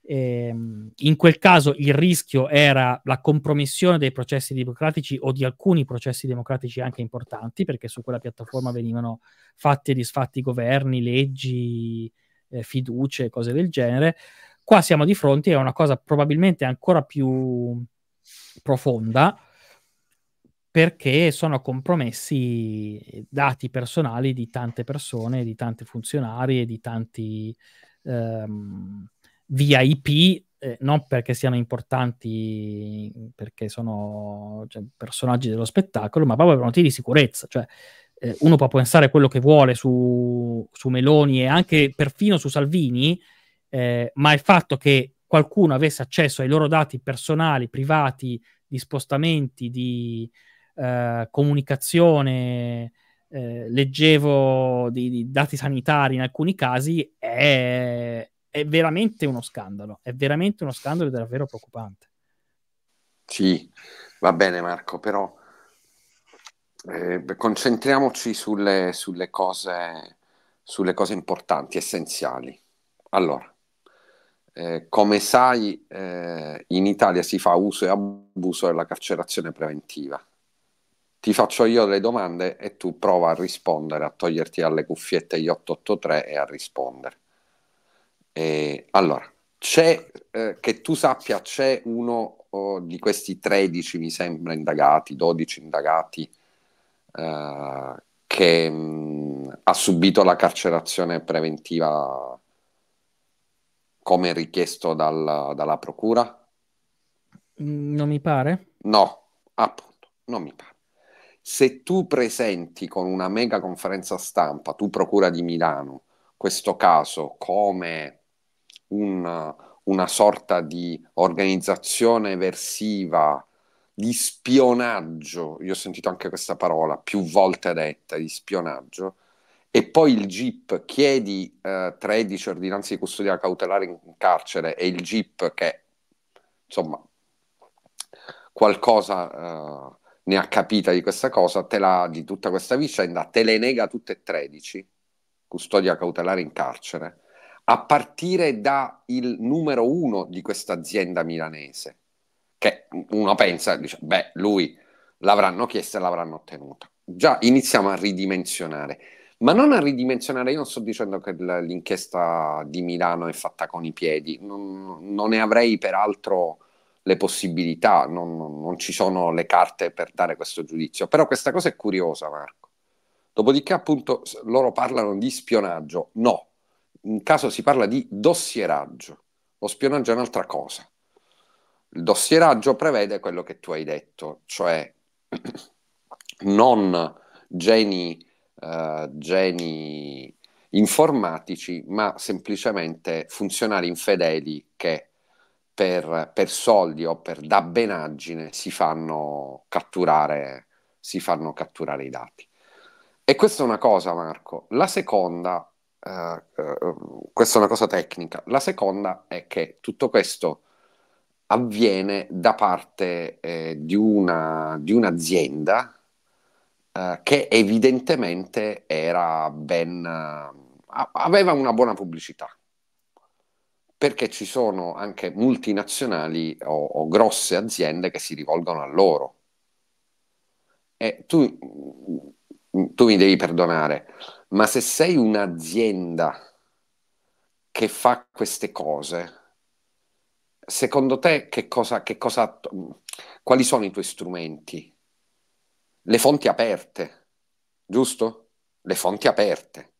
Eh, in quel caso il rischio era la compromissione dei processi democratici o di alcuni processi democratici anche importanti, perché su quella piattaforma venivano fatti e disfatti governi, leggi, eh, fiducie, cose del genere. Qua siamo di fronte a una cosa probabilmente ancora più profonda, perché sono compromessi eh, dati personali di tante persone, di tanti funzionari e di tanti... Ehm, VIP eh, non perché siano importanti, perché sono cioè, personaggi dello spettacolo, ma proprio per motivi di sicurezza. Cioè, eh, uno può pensare quello che vuole su, su Meloni e anche perfino su Salvini, eh, ma il fatto che qualcuno avesse accesso ai loro dati personali, privati, di spostamenti, di eh, comunicazione, eh, leggevo di, di, dati sanitari in alcuni casi, è, è veramente uno scandalo, è veramente uno scandalo davvero preoccupante. Sì, va bene Marco, però eh, concentriamoci sulle, sulle, cose, sulle cose importanti, essenziali. Allora, eh, come sai, eh, in Italia si fa uso e abuso della carcerazione preventiva. Ti faccio io le domande e tu prova a rispondere, a toglierti dalle cuffiette gli 883 e a rispondere. Eh, allora, c'è, eh, che tu sappia, c'è uno oh, di questi 13, mi sembra, indagati, 12 indagati, eh, che mh, mm, ha subito la carcerazione preventiva come richiesto dal, dalla procura? Mm, non mi pare. No, appunto, non mi pare. Se tu presenti con una mega conferenza stampa, tu procura di Milano, questo caso come una, una sorta di organizzazione versiva di spionaggio, io ho sentito anche questa parola più volte detta, di spionaggio, e poi il GIP chiedi eh, 13 ordinanze di custodia cautelare in carcere e il GIP che, insomma, qualcosa eh, ne ha capita di questa cosa, te la, di tutta questa vicenda, te le nega tutte e 13, custodia cautelare in carcere, a partire dal numero uno di questa azienda milanese, che uno pensa, dice, beh, lui l'avranno chiesto e l'avranno ottenuta. Già iniziamo a ridimensionare, ma non a ridimensionare, io non sto dicendo che l'inchiesta di Milano è fatta con i piedi, non, non ne avrei peraltro le possibilità, non, non ci sono le carte per dare questo giudizio, però questa cosa è curiosa Marco. Dopodiché appunto loro parlano di spionaggio, no, in caso si parla di dossieraggio, lo spionaggio è un'altra cosa. Il dossieraggio prevede quello che tu hai detto, cioè non geni, eh, geni informatici, ma semplicemente funzionari infedeli che per, per, soldi o per dabbenaggine si fanno, catturare, si fanno catturare i dati. E questa è una cosa, Marco. La seconda uh, questa è una cosa tecnica. La seconda è che tutto questo avviene da parte eh, di, una, di, un'azienda eh, che evidentemente era ben eh, aveva una buona pubblicità perché ci sono anche multinazionali o, o, grosse aziende che si rivolgono a loro e tu, mm, tu mi devi perdonare ma se sei un'azienda che fa queste cose, secondo te che cosa, che cosa, quali sono i tuoi strumenti? Le fonti aperte, giusto? Le fonti aperte.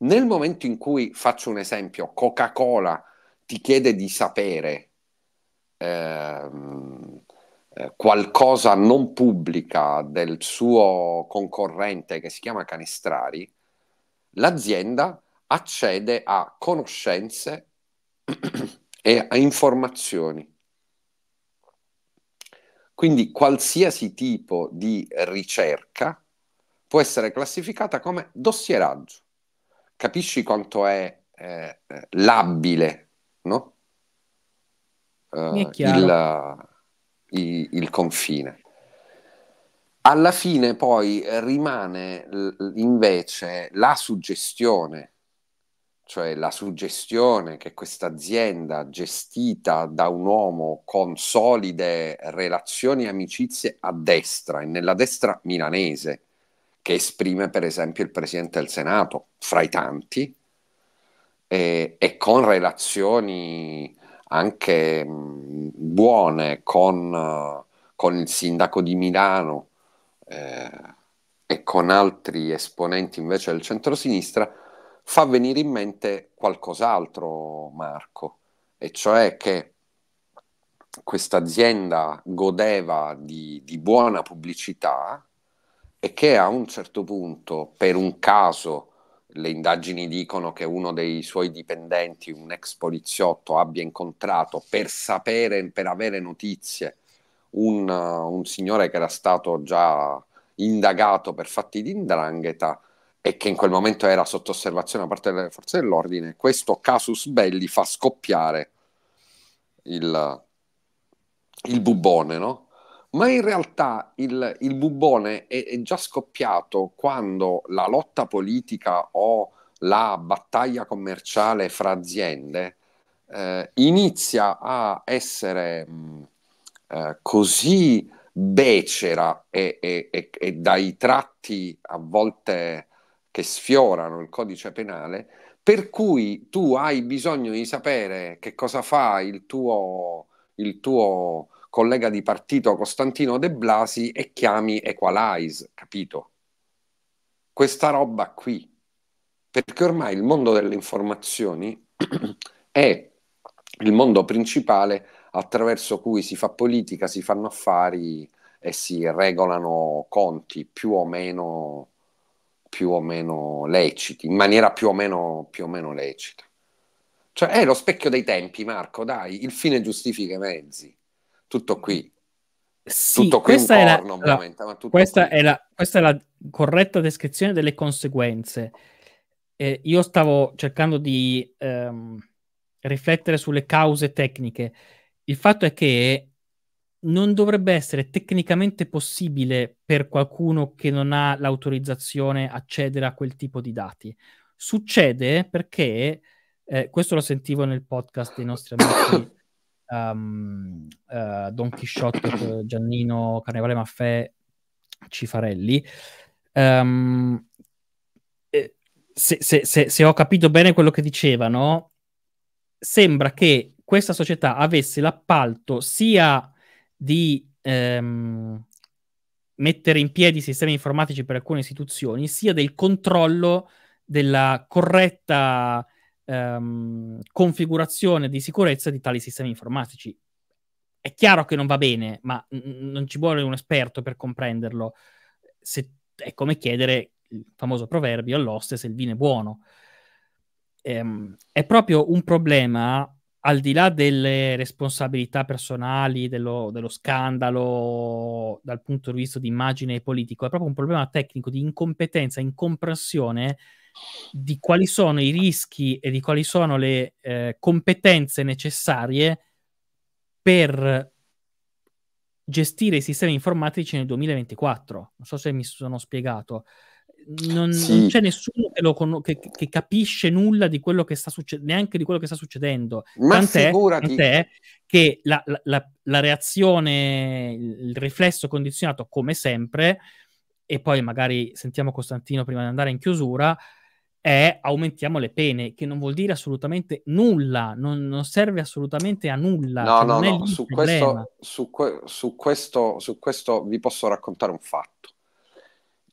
Nel momento in cui, faccio un esempio, Coca-Cola ti chiede di sapere ehm, eh, qualcosa non pubblica del suo concorrente che si chiama Canestrari, l'azienda accede a conoscenze e a informazioni. Quindi qualsiasi tipo di ricerca può essere classificata come dossieraggio. Capisci quanto è eh, labile, no? Eh, il, i, il confine. Alla fine poi rimane invece la suggestione, cioè la suggestione che questa azienda gestita da un uomo con solide relazioni e amicizie a destra e nella destra milanese, che esprime per esempio il Presidente del Senato, fra i tanti, e, e con relazioni anche mh, mm, buone con, eh, con, il sindaco di Milano eh, e con altri esponenti invece del centrosinistra, fa venire in mente qualcos'altro, Marco, e cioè che questa azienda godeva di, di buona pubblicità e che a un certo punto, per un caso le indagini dicono che uno dei suoi dipendenti, un ex poliziotto, abbia incontrato per sapere, per avere notizie, un, uh, un signore che era stato già indagato per fatti di indrangheta e che in quel momento era sotto osservazione da parte delle forze dell'ordine, questo casus belli fa scoppiare il, il bubone, no? ma in realtà il, il bubbone è, è, già scoppiato quando la lotta politica o la battaglia commerciale fra aziende eh, inizia a essere mh, mm, eh, così becera e, e, e, e, dai tratti a volte che sfiorano il codice penale, per cui tu hai bisogno di sapere che cosa fa il tuo, il tuo collega di partito Costantino De Blasi e chiami Equalize, capito? Questa roba qui, perché ormai il mondo delle informazioni è il mondo principale attraverso cui si fa politica, si fanno affari e si regolano conti più o meno, più o meno leciti, in maniera più o meno, più o meno lecita. Cioè è lo specchio dei tempi, Marco, dai, il fine giustifica i mezzi tutto qui. Sì, tutto qui questa, è, porno, la, la, tutto questa qui. è la, questa è la corretta descrizione delle conseguenze. Eh, io stavo cercando di ehm, riflettere sulle cause tecniche. Il fatto è che non dovrebbe essere tecnicamente possibile per qualcuno che non ha l'autorizzazione accedere a quel tipo di dati. Succede perché, eh, questo lo sentivo nel podcast dei nostri amici um, uh, Don Chisciotto, eh, Giannino, Carnevale Maffè, Cifarelli. Um, se, se, se, se ho capito bene quello che dicevano, sembra che questa società avesse l'appalto sia di ehm, mettere in piedi sistemi informatici per alcune istituzioni, sia del controllo della corretta ehm, configurazione di sicurezza di tali sistemi informatici. È chiaro che non va bene, ma n- non ci vuole un esperto per comprenderlo. Se, è come chiedere il famoso proverbio all'oste se il vino è buono. Ehm, è proprio un problema al di là delle responsabilità personali, dello, dello, scandalo dal punto di vista di immagine politico, è proprio un problema tecnico di incompetenza, incomprensione di quali sono i rischi e di quali sono le eh, competenze necessarie per gestire i sistemi informatici nel 2024. Non so se mi sono spiegato. Non, sì. non c'è nessuno che, con- che, che, capisce nulla di quello che sta succedendo, neanche di quello che sta succedendo. Ma tant'è, figurati. tant'è che la, la, la, la, reazione, il riflesso condizionato, come sempre, e poi magari sentiamo Costantino prima di andare in chiusura, è aumentiamo le pene, che non vuol dire assolutamente nulla, non, non serve assolutamente a nulla. No, cioè no, no, su questo, su, que- su, questo, su questo vi posso raccontare un fatto.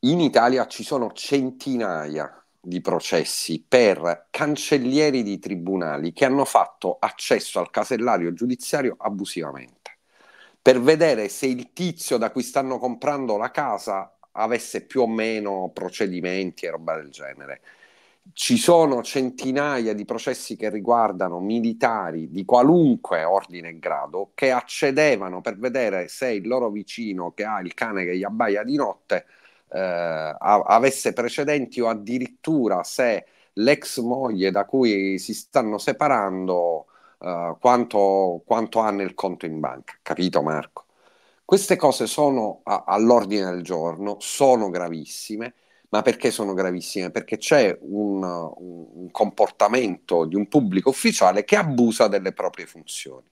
In Italia ci sono centinaia di processi per cancellieri di tribunali che hanno fatto accesso al casellario giudiziario abusivamente per vedere se il tizio da cui stanno comprando la casa avesse più o meno procedimenti e roba del genere ci sono centinaia di processi che riguardano militari di qualunque ordine e grado che accedevano per vedere se il loro vicino che ha il cane che gli abbaia di notte eh, avesse precedenti o addirittura se l'ex moglie da cui si stanno separando eh, quanto, quanto, ha nel conto in banca. Capito Marco? Queste cose sono a, all'ordine del giorno, sono gravissime ma perché sono gravissime? Perché c'è un, un comportamento di un pubblico ufficiale che abusa delle proprie funzioni.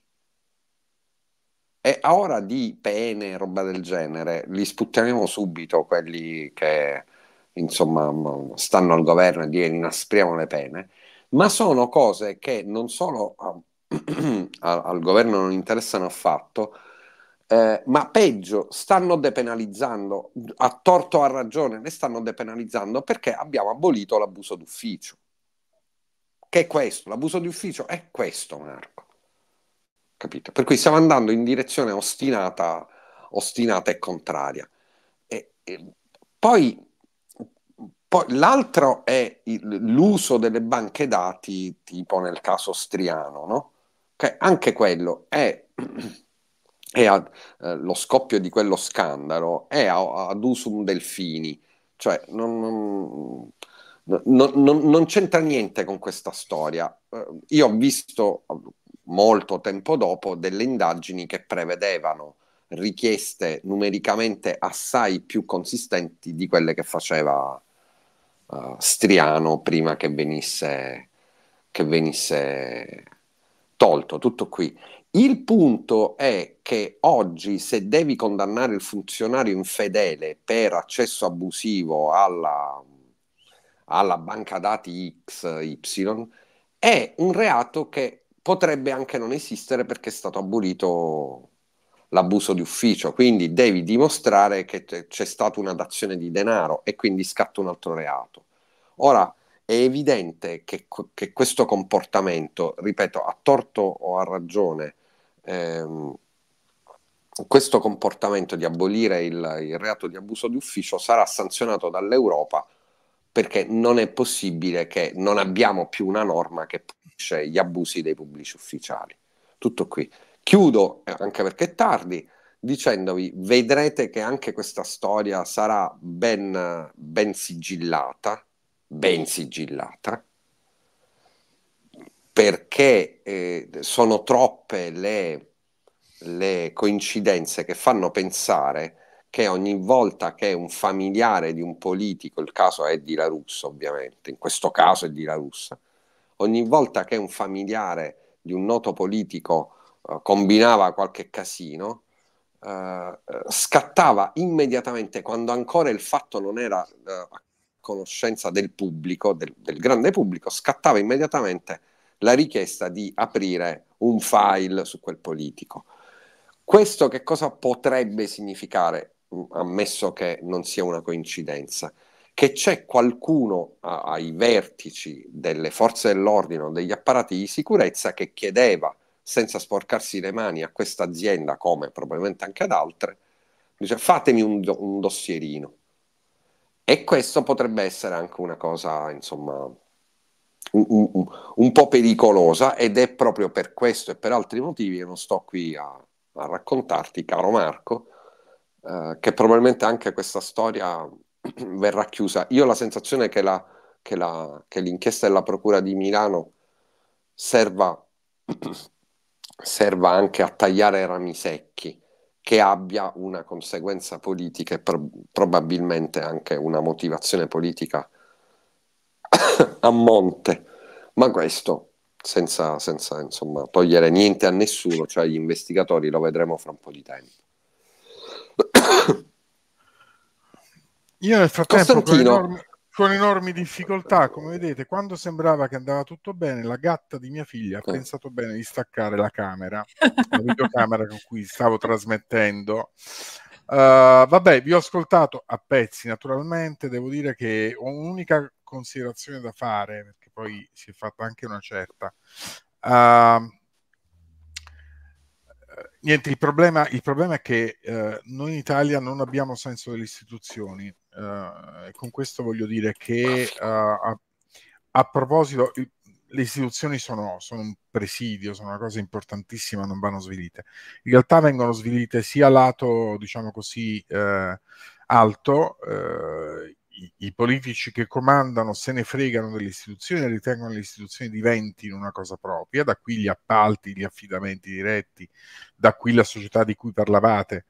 E a ora di pene e roba del genere, li sputteremo subito quelli che insomma stanno al governo e li inaspriamo le pene, ma sono cose che non solo ah, a, al governo non interessano affatto, eh, ma peggio, stanno depenalizzando, a torto o a ragione, ne stanno depenalizzando perché abbiamo abolito l'abuso d'ufficio. Che è questo? L'abuso d'ufficio è questo, Marco. Capito? Per cui stiamo andando in direzione ostinata, ostinata e contraria. E, e poi, poi l'altro è il, l'uso delle banche dati, tipo nel caso Striano, no? che anche quello è è ad, eh, lo scoppio di quello scandalo è a, ad usum delfini, cioè non, non non, non, c'entra niente con questa storia. Eh, io ho visto molto tempo dopo delle indagini che prevedevano richieste numericamente assai più consistenti di quelle che faceva uh, Striano prima che venisse, che venisse tolto. Tutto qui. Il punto è che oggi se devi condannare il funzionario infedele per accesso abusivo alla, alla banca dati XY, è un reato che potrebbe anche non esistere perché è stato abolito l'abuso di ufficio, quindi devi dimostrare che c'è stata una dazione di denaro e quindi scatta un altro reato. Ora, è evidente che, che questo comportamento, ripeto, a torto o a ragione, ehm, questo comportamento di abolire il, il reato di abuso d'ufficio sarà sanzionato dall'Europa perché non è possibile che non abbiamo più una norma che punisce gli abusi dei pubblici ufficiali. Tutto qui. Chiudo, eh, anche perché è tardi, dicendovi, vedrete che anche questa storia sarà ben, ben sigillata, ben sigillata, perché eh, sono troppe le, le, coincidenze che fanno pensare che ogni volta che un familiare di un politico, il caso è di La Russa ovviamente, in questo caso è di La Russa, ogni volta che un familiare di un noto politico eh, combinava qualche casino, eh, scattava immediatamente quando ancora il fatto non era eh, a conoscenza del pubblico, del, del grande pubblico, scattava immediatamente la richiesta di aprire un file su quel politico. Questo che cosa potrebbe significare, ammesso che non sia una coincidenza? Che c'è qualcuno a, ai vertici delle forze dell'ordine o degli apparati di sicurezza che chiedeva, senza sporcarsi le mani, a questa azienda, come probabilmente anche ad altre, dice fatemi un, un dossierino. E questo potrebbe essere anche una cosa, insomma, un, un, un, po' pericolosa ed è proprio per questo e per altri motivi che non sto qui a, a raccontarti, caro Marco, eh, che probabilmente anche questa storia verrà chiusa. Io ho la sensazione che, la, che, la, che l'inchiesta della Procura di Milano serva, serva anche a tagliare rami secchi, che abbia una conseguenza politica e pro- probabilmente anche una motivazione politica a monte, ma questo senza, senza insomma, togliere niente a nessuno, cioè gli investigatori lo vedremo fra un po' di tempo. Io nel frattempo con enormi, con enormi, difficoltà, come vedete, quando sembrava che andava tutto bene, la gatta di mia figlia ha eh. pensato bene di staccare la camera, la videocamera con cui stavo trasmettendo. Uh, vabbè, vi ho ascoltato a pezzi naturalmente, devo dire che ho un'unica considerazione da fare, perché poi si è fatta anche una certa. Uh, niente, il problema, il problema, è che uh, noi in Italia non abbiamo senso delle istituzioni. Uh, con questo voglio dire che a, a, proposito, il, le istituzioni sono, sono, un presidio, sono una cosa importantissima, non vanno svilite. In realtà vengono svilite sia lato, diciamo così, alto, eh, i, politici che comandano se ne fregano delle istituzioni e ritengono che le istituzioni diventino una cosa propria, da qui gli appalti, gli affidamenti diretti, da qui la società di cui parlavate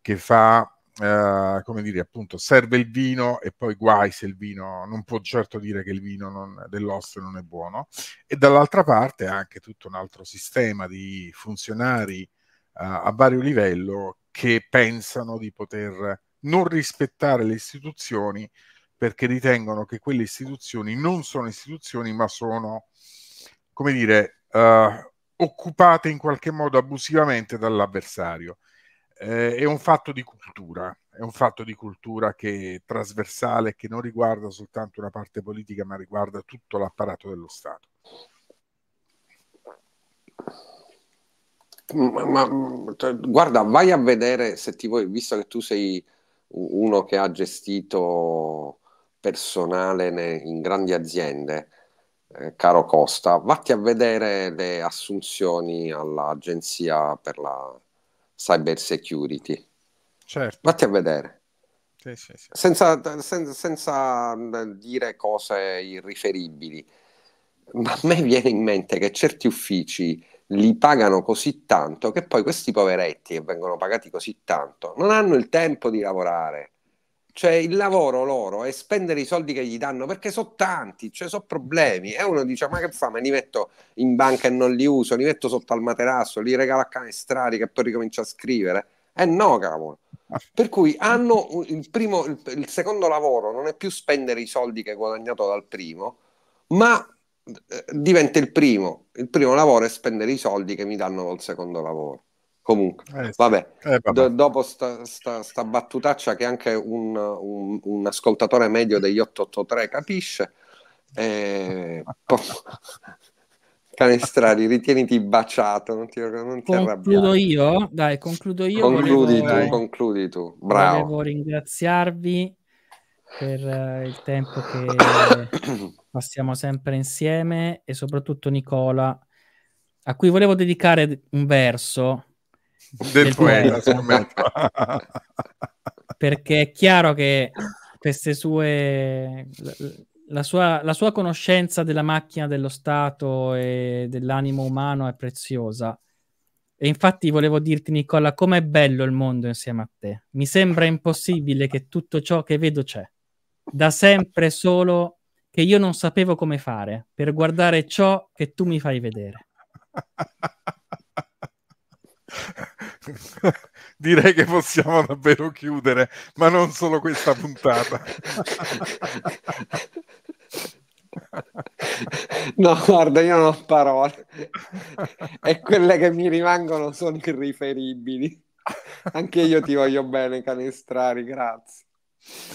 che fa, eh, come dire, appunto, serve il vino e poi guai se il vino, non può certo dire che il vino dell'ostro non è buono, e dall'altra parte anche tutto un altro sistema di funzionari eh, a vario livello che pensano di poter non rispettare le istituzioni perché ritengono che quelle istituzioni non sono istituzioni ma sono, come dire, eh, occupate in qualche modo abusivamente dall'avversario. Eh, è un fatto di cultura, è un fatto di cultura che è trasversale, che non riguarda soltanto una parte politica ma riguarda tutto l'apparato dello Stato. Ma, ma, guarda, vai a vedere se ti vuoi, visto che tu sei uno che ha gestito personale ne, in grandi aziende, eh, caro Costa, vatti a vedere le assunzioni all'Agenzia per la Cyber Security. Certo. Vatti a vedere. Sì, sì, sì. Senza, senza, senza dire cose irriferibili, ma a me viene in mente che certi uffici li pagano così tanto che poi questi poveretti che vengono pagati così tanto non hanno il tempo di lavorare. Cioè il lavoro loro è spendere i soldi che gli danno perché sono tanti, cioè sono problemi. E uno dice ma che fa? Me li metto in banca e non li uso, li metto sotto al materasso, li regalo a canestrari che poi ricomincia a scrivere. Eh no, cavolo. Per cui hanno il, primo, il, il secondo lavoro non è più spendere i soldi che hai guadagnato dal primo, ma diventa il primo. Il primo lavoro è spendere i soldi che mi danno col secondo lavoro. Comunque, eh, vabbè, eh, vabbè. Do, dopo sta, sta, sta, battutaccia che anche un, un, un, ascoltatore medio degli 883 capisce, eh, po- Canestrari, ritieniti baciato, non ti, non ti Concludo io? Dai, concludo io. Concludi, volevo, tu, concludi tu, bravo. Volevo ringraziarvi per eh, il tempo che passiamo sempre insieme e soprattutto Nicola, a cui volevo dedicare un verso del, del poeta, poeta. perché è chiaro che queste sue la sua, la sua, conoscenza della macchina dello Stato e dell'animo umano è preziosa. E infatti volevo dirti, Nicola, com'è bello il mondo insieme a te. Mi sembra impossibile che tutto ciò che vedo c'è da sempre solo che io non sapevo come fare per guardare ciò che tu mi fai vedere. Direi che possiamo davvero chiudere, ma non solo questa puntata. No, guarda, io non ho parole. E quelle che mi rimangono sono irriferibili. Anche io ti voglio bene, canestrari, grazie.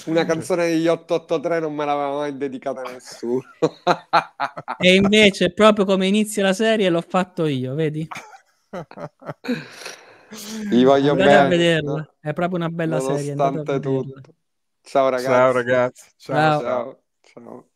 Una canzone degli 883 non me l'aveva mai dedicata a nessuno. e invece, proprio come inizia la serie, l'ho fatto io, vedi? Vi voglio andate bene. a vederla, è proprio una bella Nonostante serie. Nonostante tutto. Ciao ragazzi. Ciao ragazzi. ciao. ciao. ciao. ciao.